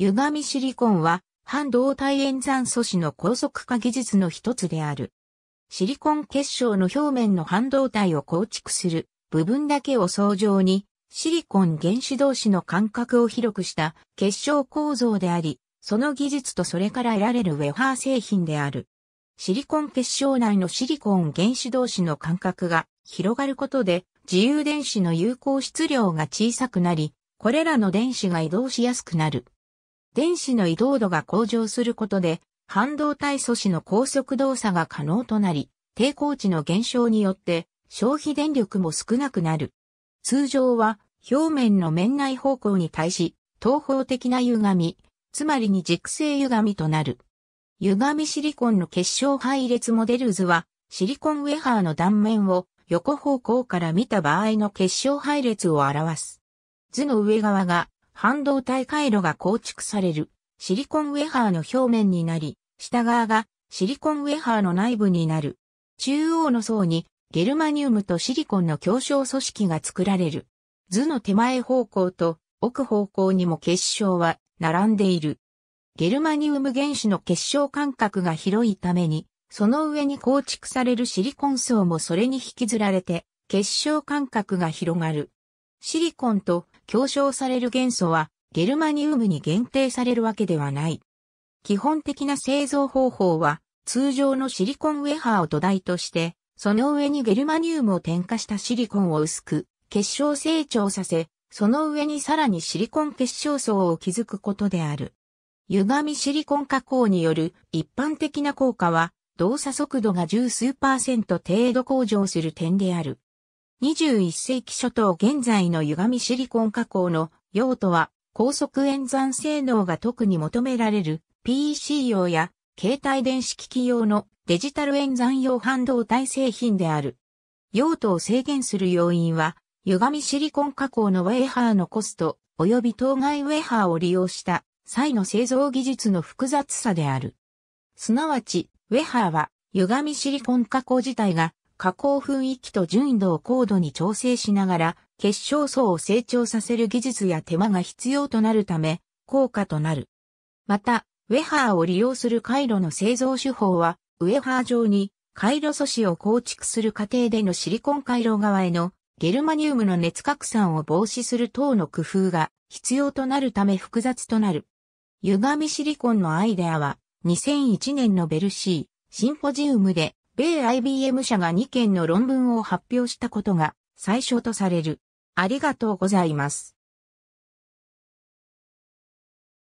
歪みシリコンは、半導体演算素子の高速化技術の一つである。シリコン結晶の表面の半導体を構築する部分だけを相乗に、シリコン原子同士の間隔を広くした結晶構造であり、その技術とそれから得られるウェハー製品である。シリコン結晶内のシリコン原子同士の間隔が広がることで、自由電子の有効質量が小さくなり、これらの電子が移動しやすくなる。電子の移動度が向上することで、半導体素子の高速動作が可能となり、抵抗値の減少によって消費電力も少なくなる。通常は表面の面内方向に対し、東方的な歪み、つまりに軸性歪みとなる。歪みシリコンの結晶配列モデル図は、シリコンウェハーの断面を横方向から見た場合の結晶配列を表す。図の上側が半導体回路が構築されるシリコンウェハーの表面になり、下側がシリコンウェハーの内部になる。中央の層にゲルマニウムとシリコンの強小組織が作られる。図の手前方向と奥方向にも結晶は並んでいる。ゲルマニウム原子の結晶間隔が広いために、その上に構築されるシリコン層もそれに引きずられて、結晶間隔が広がる。シリコンと強調される元素はゲルマニウムに限定されるわけではない。基本的な製造方法は通常のシリコンウェハーを土台として、その上にゲルマニウムを添加したシリコンを薄く結晶成長させ、その上にさらにシリコン結晶層を築くことである。歪みシリコン加工による一般的な効果は動作速度が十数パーセント程度向上する点である。21世紀初頭現在の歪みシリコン加工の用途は高速演算性能が特に求められる PC 用や携帯電子機器用のデジタル演算用半導体製品である。用途を制限する要因は歪みシリコン加工のウェーハーのコスト及び当該ウェーハーを利用した際の製造技術の複雑さである。すなわち、ウェハーは、歪みシリコン加工自体が加工雰囲気と純度を高度に調整しながら、結晶層を成長させる技術や手間が必要となるため、効果となる。また、ウェハーを利用する回路の製造手法は、ウェハー上に回路素子を構築する過程でのシリコン回路側へのゲルマニウムの熱拡散を防止する等の工夫が必要となるため複雑となる。歪みシリコンのアイデアは2001年のベルシーシンポジウムで米 IBM 社が2件の論文を発表したことが最初とされる。ありがとうございます。